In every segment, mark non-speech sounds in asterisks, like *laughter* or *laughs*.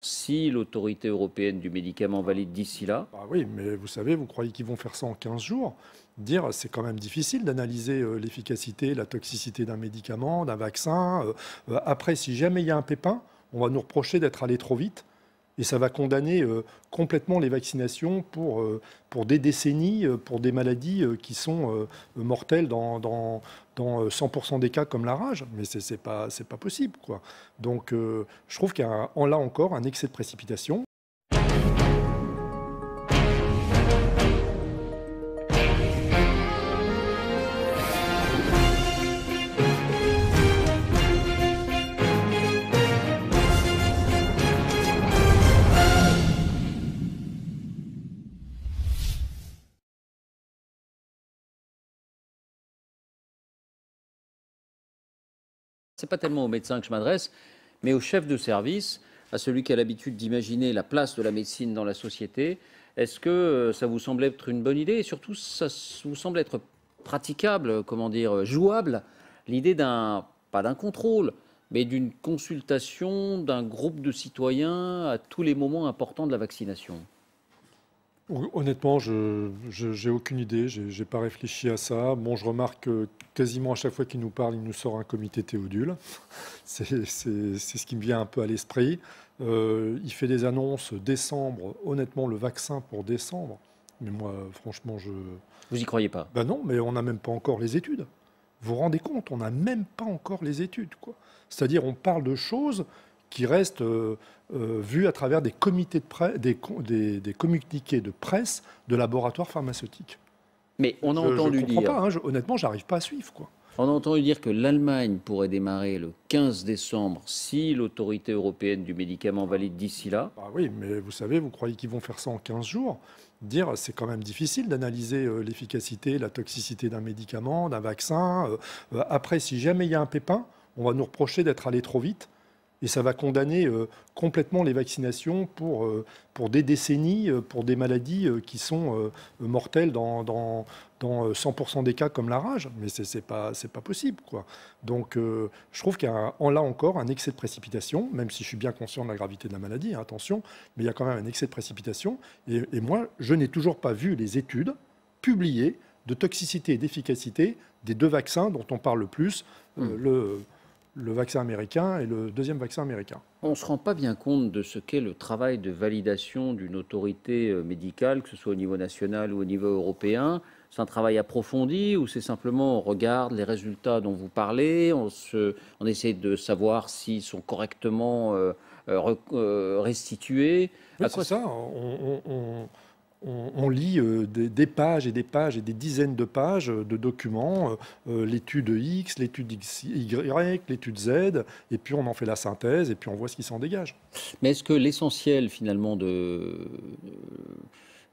si l'autorité européenne du médicament valide d'ici là. Ah oui, mais vous savez, vous croyez qu'ils vont faire ça en 15 jours Dire, c'est quand même difficile d'analyser euh, l'efficacité, la toxicité d'un médicament, d'un vaccin. Euh, euh, après, si jamais il y a un pépin, on va nous reprocher d'être allé trop vite et ça va condamner euh, complètement les vaccinations pour, euh, pour des décennies, euh, pour des maladies qui sont mortelles dans, dans, 100% des cas comme la rage. Mais ce n'est pas, pas possible. Quoi. Donc je trouve qu'il y a là encore un excès de précipitation. C'est pas tellement au médecin que je m'adresse, mais au chef de service, à celui qui a l'habitude d'imaginer la place de la médecine dans la société. Est-ce que euh, ça vous semble être une bonne idée et surtout ça vous semble être praticable, comment dire, euh, jouable, l'idée d'un, pas d'un contrôle, mais d'une consultation d'un groupe de citoyens à tous les moments importants de la vaccination Honnêtement, je n'ai aucune idée, je n'ai pas réfléchi à ça. Bon, je remarque quasiment à chaque fois qu'il nous parle, il nous sort un comité Théodule. *laughs* C'est ce qui me vient un peu à l'esprit. Euh, il fait des annonces décembre, honnêtement, le vaccin pour décembre. Mais moi, franchement, je. Vous y croyez pas Ben non, mais on n'a même pas encore les études. Vous vous rendez compte, on n'a même pas encore les études. C'est-à-dire, on parle de choses qui reste euh, euh, vu à travers des, comités de des, des, communiqués de presse de laboratoires pharmaceutiques. Mais on a entendu dire... je dire. Pas, honnêtement, hein, je, honnêtement, j'arrive pas à suivre quoi. On a entendu dire que l'Allemagne pourrait démarrer le 15 décembre si l'autorité européenne du médicament valide d'ici là. ah oui, mais vous savez, vous croyez qu'ils vont faire ça en 15 jours Dire, c'est quand même difficile d'analyser euh, l'efficacité, la toxicité d'un médicament, d'un vaccin. Après, si jamais il y a un pépin, on va nous reprocher d'être allé trop vite. Et ça va condamner euh, complètement les vaccinations pour, euh, pour des décennies, euh, pour des maladies qui sont mortelles dans, dans, dans 100% des cas comme la rage. Mais ce n'est pas, pas possible. Quoi. Donc je trouve qu'il y a là encore un excès de précipitation, même si je suis bien conscient de la gravité de la maladie, hein, attention, mais il y a quand même un excès de précipitation. Et, moi, je n'ai toujours pas vu les études publiées de toxicité et d'efficacité des deux vaccins dont on parle le plus. Hmm. le, le vaccin américain et le deuxième vaccin américain. On ne se rend pas bien compte de ce qu'est le travail de validation d'une autorité euh, médicale, que ce soit au niveau national ou au niveau européen. C'est un travail approfondi ou c'est simplement on regarde les résultats dont vous parlez, on, se, on essaie de savoir s'ils sont correctement euh, euh, restitués oui, c'est ça. on, on, lit euh, des, pages et des pages et des dizaines de pages euh, de documents, euh, l'étude X, l'étude Y, l'étude Z, et puis on en fait la synthèse et puis on voit ce qui s'en dégage. Mais est-ce que l'essentiel finalement de,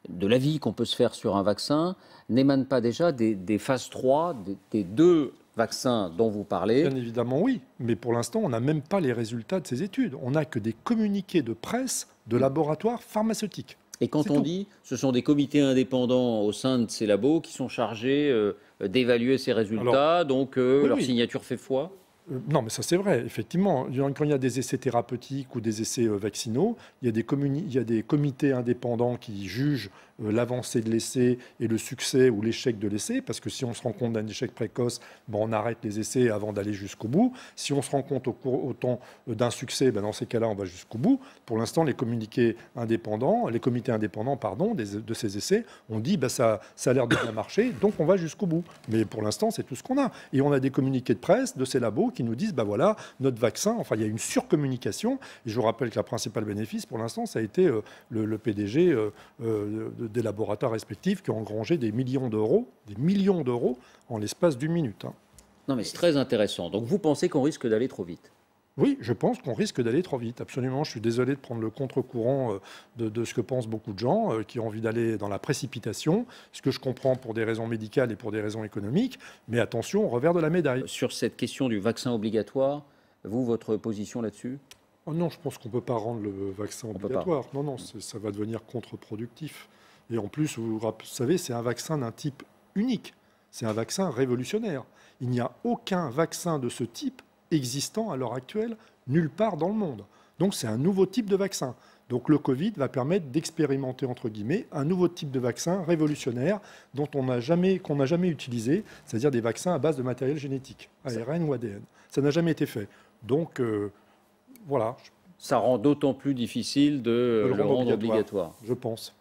de l'avis qu'on peut se faire sur un vaccin n'émane pas déjà des, phases 3, des, des deux vaccins dont vous parlez Bien évidemment oui, mais pour l'instant on n'a même pas les résultats de ces études. On n'a que des communiqués de presse de laboratoires pharmaceutiques. Et quand on dit, ce sont des comités indépendants au sein de ces labos qui sont chargés euh, d'évaluer ces résultats, donc euh, leur signature fait foi euh, non, mais ça c'est vrai, effectivement. Quand il y a des essais thérapeutiques ou des essais euh, vaccinaux, il y a des, comités indépendants qui jugent euh, l'avancée de l'essai et le succès ou l'échec de l'essai, parce que si on se rend compte d'un échec précoce, ben on arrête les essais avant d'aller jusqu'au bout. Si on se rend compte au, cours, au temps d'un succès, ben, dans ces cas-là, on va jusqu'au bout. Pour l'instant, les communiqués indépendants, les comités indépendants, pardon, de ces essais, ont dit ben ça, ça a l'air de bien marcher, donc on va jusqu'au bout. Mais pour l'instant, c'est tout ce qu'on a. Et on a des communiqués de presse de ces labos qui nous disent, bah voilà, notre vaccin, enfin, il y a une surcommunication. Et je vous rappelle que la principale bénéfice, pour l'instant, ça a été euh, le, PDG euh, euh, des laboratoires respectifs qui ont engrangé des millions d'euros, des millions d'euros en l'espace d'une minute. Hein. Non, mais c'est très intéressant. Donc, vous pensez qu'on risque d'aller trop vite oui, je pense qu'on risque d'aller trop vite, absolument. Je suis désolé de prendre le contre-courant euh, de, ce que pensent beaucoup de gens euh, qui ont envie d'aller dans la précipitation, ce que je comprends pour des raisons médicales et pour des raisons économiques, mais attention, au revers de la médaille. Euh, sur cette question du vaccin obligatoire, vous, votre position là-dessus oh Non, je pense qu'on ne peut pas rendre le vaccin obligatoire. Non, non, ça va devenir contre-productif. Et en plus, vous savez, c'est un vaccin d'un type unique. C'est un vaccin révolutionnaire. Il n'y a aucun vaccin de ce type existant à l'heure actuelle nulle part dans le monde. Donc c'est un nouveau type de vaccin. Donc le Covid va permettre d'expérimenter, entre guillemets, un nouveau type de vaccin révolutionnaire dont on n'a jamais, qu'on n'a jamais utilisé, c'est-à-dire des vaccins à base de matériel génétique, ARN ou ADN. Ça n'a jamais été fait. Donc euh, voilà. Ça rend d'autant plus difficile de, le, rendre, obligatoire. Je pense.